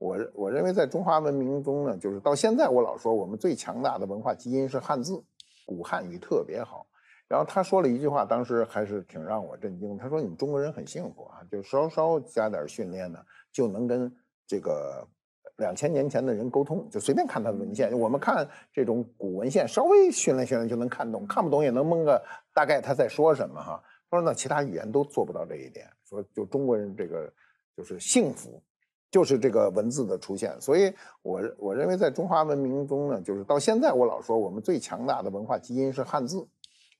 我我认为在中华文明中呢，就是到现在我老说我们最强大的文化基因是汉字，古汉语特别好。然后他说了一句话，当时还是挺让我震惊。他说：“你们中国人很幸福啊，就稍稍加点训练呢，就能跟这个两千年前的人沟通。就随便看他的文献，我们看这种古文献，稍微训练训练就能看懂，看不懂也能蒙个大概他在说什么哈。”他说：“那其他语言都做不到这一点，说就中国人这个就是幸福。”就是这个文字的出现，所以，我我认为在中华文明中呢，就是到现在我老说我们最强大的文化基因是汉字。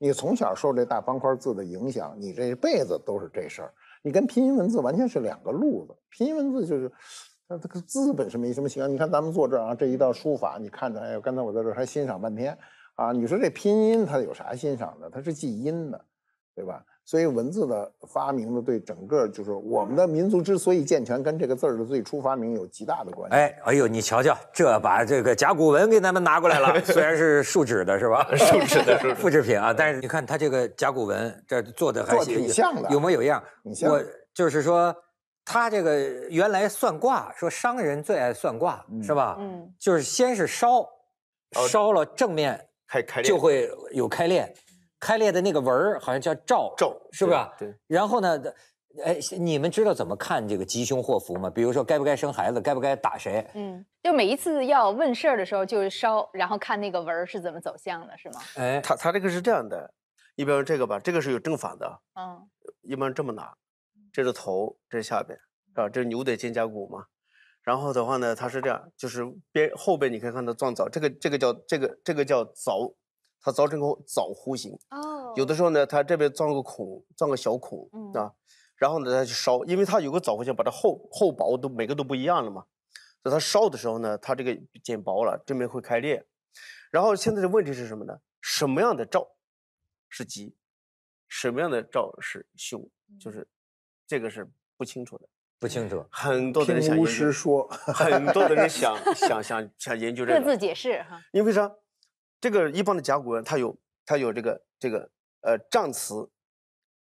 你从小受这大方块字的影响，你这辈子都是这事儿。你跟拼音文字完全是两个路子。拼音文字就是，它这个字本身没什么形象。你看咱们坐这儿啊，这一道书法，你看着哎，刚才我在这儿还欣赏半天啊。你说这拼音它有啥欣赏的？它是记音的，对吧？所以文字的发明呢，对整个就是我们的民族之所以健全，跟这个字儿的最初发明有极大的关系。哎，哎呦，你瞧瞧，这把这个甲骨文给咱们拿过来了，虽然是树脂的，是吧？树脂的 复制品啊，但是你看它这个甲骨文，这做的还挺像的，有模有样。我就是说，他这个原来算卦说商人最爱算卦，是吧？嗯，就是先是烧，烧了正面开开就会有开裂。开裂的那个纹儿好像叫“罩，照是不是啊？对。然后呢，哎，你们知道怎么看这个吉凶祸福吗？比如说该不该生孩子，该不该打谁？嗯，就每一次要问事儿的时候就烧，然后看那个纹儿是怎么走向的，是吗？哎，他他这个是这样的，你比如这个吧，这个是有正反的。嗯。一般这么拿，这是头，这是下边，啊，这是牛的肩胛骨嘛。然后的话呢，它是这样，就是边后边你可以看到撞凿，这个这个叫这个这个叫凿。它凿成个枣弧形，有的时候呢，它这边钻个孔，钻个小孔啊，然后呢，它去烧，因为它有个枣弧形，把它厚厚薄都每个都不一样了嘛，所以它烧的时候呢，它这个剪薄了，这边会开裂。然后现在的问题是什么呢？什么样的兆是吉，什么样的兆是凶，就是这个是不清楚的，不清楚。很多的人想师说，很多的人想 想想想研究这个，各自解释哈。因为啥？这个一般的甲骨文，它有它有这个这个呃账词，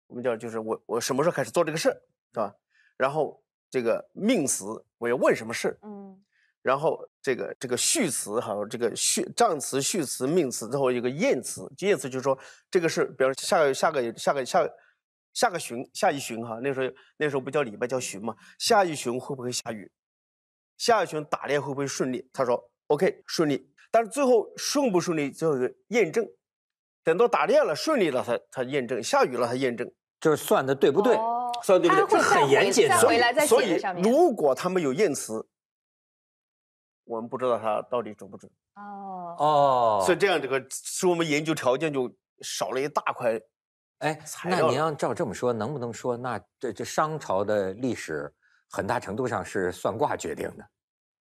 我们叫就是我我什么时候开始做这个事儿，是吧？然后这个命词，我要问什么事儿？嗯，然后这个这个序词，哈，这个序账词、序词、命词，最后一个验词。验词就是说这个是，比如下个下个下个下个下个旬下一旬哈，那时候那时候不叫礼拜叫旬嘛？下一旬会不会下雨？下一旬打猎会不会顺利？他说 OK 顺利。但是最后顺不顺利最后一个验证，等到打猎了顺利了他他验证，下雨了他验证，就是算的对不对？哦，算对不对？这很严谨。所以，所以如果他们有验词，我们不知道他到底准不准。哦哦，所以这样这个使我们研究条件就少了一大块。哎，那你要照这么说，能不能说那这这商朝的历史很大程度上是算卦决定的？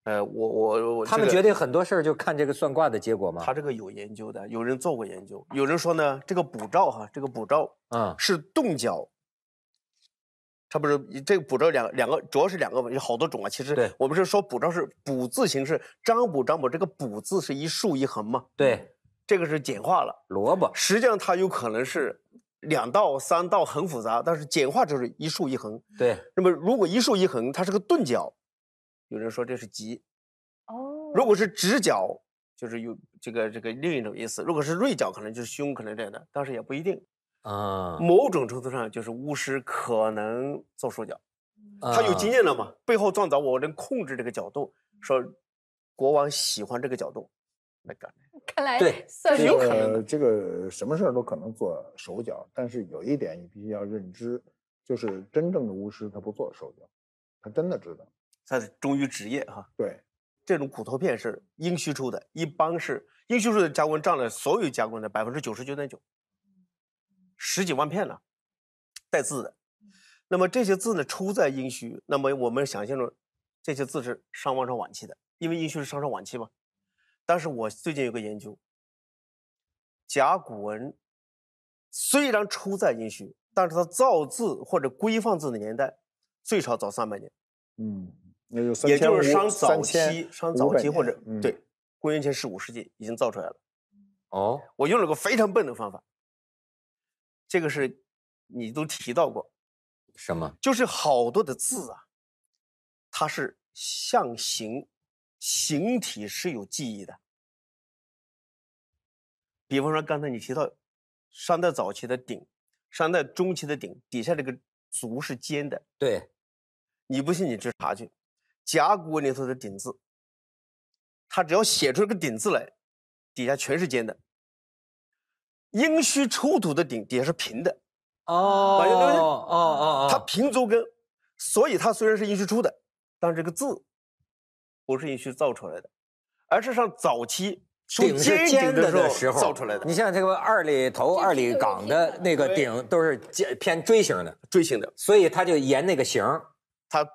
呃，我我我，他们决定很多事儿就看这个算卦的结果吗？他这个有研究的，有人做过研究。有人说呢，这个卜兆哈，这个卜兆啊，是钝角。他不是这个卜兆两两个，主要是两个有好多种啊。其实，对，我们是说卜兆是卜字形，是张卜张卜。这个卜字是一竖一横嘛？对，这个是简化了萝卜。实际上它有可能是两道三道很复杂，但是简化就是一竖一横。对，那么如果一竖一横，它是个钝角。有人说这是吉，哦，如果是直角，就是有这个这个另一种意思；如果是锐角，可能就是凶，可能这样的，但是也不一定啊。某种程度上，就是巫师可能做手脚，他有经验了嘛，背后撞倒，我能控制这个角度，说国王喜欢这个角度，那 看来对，算是有可能。这个这个什么事儿都可能做手脚，但是有一点你必须要认知，就是真正的巫师他不做手脚，他真的知道。他是忠于职业哈，对，这种骨头片是殷墟出的，一般是殷墟出的甲文占了所有甲文的百分之九十九点九，十几万片呢，带字的，那么这些字呢出在殷墟，那么我们想象中，这些字是商王朝晚期的，因为殷墟是商朝晚期嘛。但是我最近有个研究，甲骨文虽然出在殷墟，但是它造字或者规范字的年代，最少早三百年，嗯。也就是商早期，商早期或者对，公元前十五世纪已经造出来了。哦，我用了个非常笨的方法。这个是，你都提到过。什么？就是好多的字啊，它是象形，形体是有记忆的。比方说刚才你提到商代早期的鼎，商代中期的鼎，底下这个足是尖的。对，你不信你去查去。甲骨文里头的“鼎”字，他只要写出一个“鼎”字来，底下全是尖的。殷墟出土的“鼎”底下是平的。哦哦哦哦，它平足根，所以它虽然是殷墟出的，但是这个字不是殷墟造出来的，而是上早期顶是尖的时候造出来的。你像这个二里头、二里岗的那个顶，都是尖、偏锥形的、锥形的。所以它就沿那个形，它。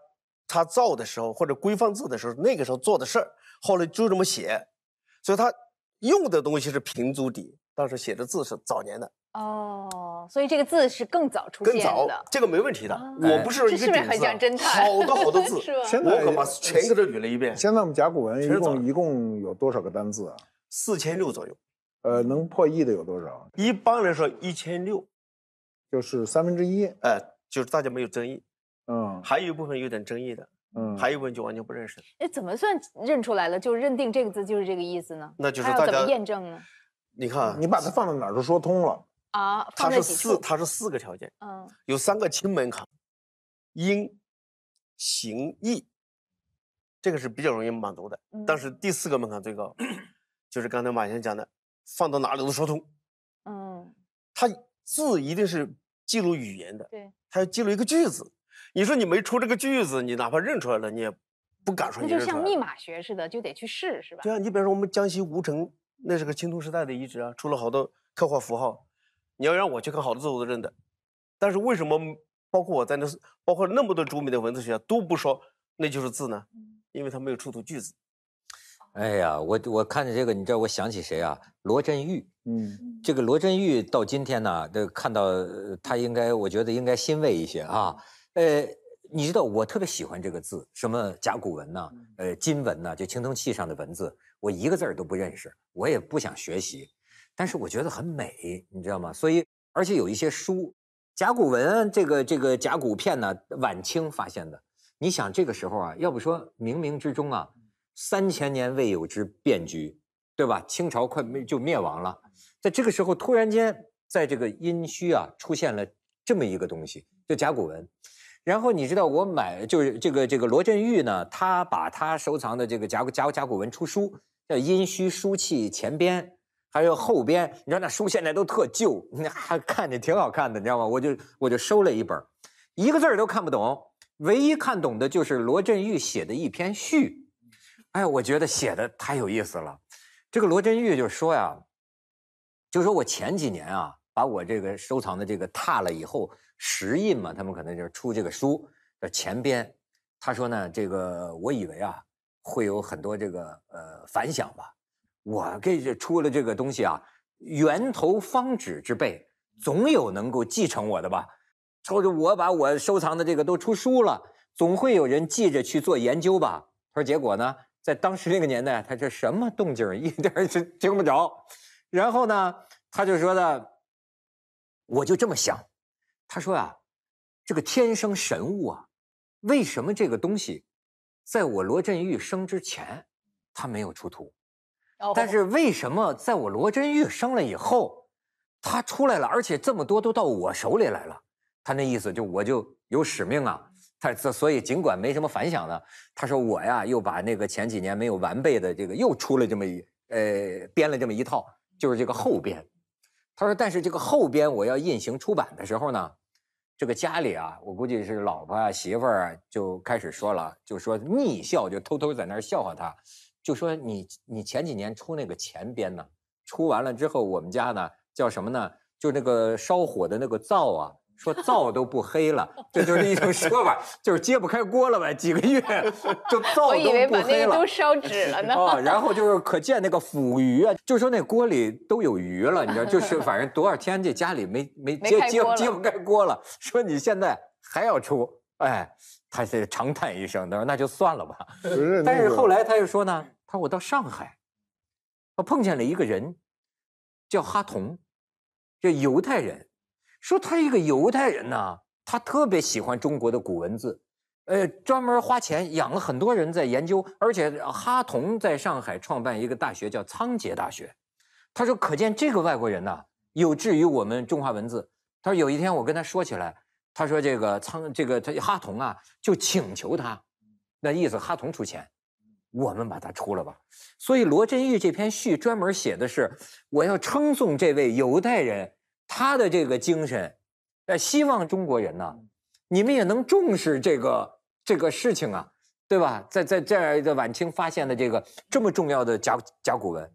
他造的时候或者规范字的时候，那个时候做的事儿，后来就这么写，所以他用的东西是平足底，但是写的字是早年的。哦，所以这个字是更早出现。更早，这个没问题的。我不是一个侦探？好多好多字，我可把全给捋了一遍。现在我们甲骨文一共一共有多少个单字啊？四千六左右。呃，能破译的有多少？一般来说，一千六就是三分之一。哎，就是大家没有争议。嗯，还有一部分有点争议的，嗯，还有一部分就完全不认识。哎，怎么算认出来了？就认定这个字就是这个意思呢？那就是怎么验证呢？你看，你把它放到哪儿都说通了啊？它是四，它是四个条件，嗯，有三个轻门槛，音、形、意，这个是比较容易满足的。但是第四个门槛最高，就是刚才马先生讲的，放到哪里都说通。嗯，它字一定是记录语言的，对，它要记录一个句子。你说你没出这个句子，你哪怕认出来了，你也不敢说。那就像密码学似的，就得去试，是吧？对啊，你比如说我们江西吴城，那是个青铜时代的遗址啊，出了好多刻画符号，你要让我去看好多字我都认得。但是为什么包括我在那，包括那么多著名的文字学家都不说那就是字呢？因为它没有出土句子。哎呀，我我看着这个，你知道我想起谁啊？罗振玉。嗯这个罗振玉到今天呢，看到他应该，我觉得应该欣慰一些啊。呃，你知道我特别喜欢这个字，什么甲骨文呢？呃，金文呢？就青铜器上的文字，我一个字儿都不认识，我也不想学习，但是我觉得很美，你知道吗？所以，而且有一些书，甲骨文这个这个甲骨片呢，晚清发现的。你想这个时候啊，要不说冥冥之中啊，三千年未有之变局，对吧？清朝快灭就灭亡了，在这个时候突然间，在这个殷墟啊出现了这么一个东西。就甲骨文，然后你知道我买就是这个这个罗振玉呢，他把他收藏的这个甲骨甲甲骨文出书，叫《殷墟书契前编还有后边，你知道那书现在都特旧，那还看着挺好看的，你知道吗？我就我就收了一本，一个字儿都看不懂，唯一看懂的就是罗振玉写的一篇序，哎，我觉得写的太有意思了，这个罗振玉就说呀，就说我前几年啊。把我这个收藏的这个拓了以后石印嘛，他们可能就是出这个书的前边。他说呢，这个我以为啊会有很多这个呃反响吧。我给这出了这个东西啊，源头方止之辈总有能够继承我的吧。或者我把我收藏的这个都出书了，总会有人记着去做研究吧。他说结果呢，在当时那个年代，他这什么动静一点是听不着。然后呢，他就说呢。我就这么想，他说呀，这个天生神物啊，为什么这个东西，在我罗振玉生之前，它没有出土，但是为什么在我罗振玉生了以后，它出来了，而且这么多都到我手里来了？他那意思就我就有使命啊，他所以尽管没什么反响呢，他说我呀又把那个前几年没有完备的这个又出了这么一呃编了这么一套，就是这个后编。他说：“但是这个后边我要印行出版的时候呢，这个家里啊，我估计是老婆啊、媳妇儿就开始说了，就说逆笑，就偷偷在那儿笑话他，就说你你前几年出那个前边呢，出完了之后，我们家呢叫什么呢？就那个烧火的那个灶啊。”说灶都不黑了，这就是一种 说法，就是揭不开锅了呗。几个月，就灶都不黑了。我以为把那都烧纸了呢。啊，然后就是可见那个腐鱼啊，就说那锅里都有鱼了，你知道，就是反正多少天这家里没没揭揭揭不开锅了。说你现在还要出，哎，他是长叹一声，他说那就算了吧。但是后来他又说呢，他说我到上海，我碰见了一个人，叫哈同，这犹太人。说他一个犹太人呢，他特别喜欢中国的古文字，呃，专门花钱养了很多人在研究，而且哈同在上海创办一个大学叫仓颉大学，他说可见这个外国人呢，有志于我们中华文字。他说有一天我跟他说起来，他说这个仓这个他哈同啊就请求他，那意思哈同出钱，我们把它出了吧。所以罗振玉这篇序专门写的是我要称颂这位犹太人。他的这个精神，呃，希望中国人呢，你们也能重视这个这个事情啊，对吧？在在在的晚清发现的这个这么重要的甲甲骨文。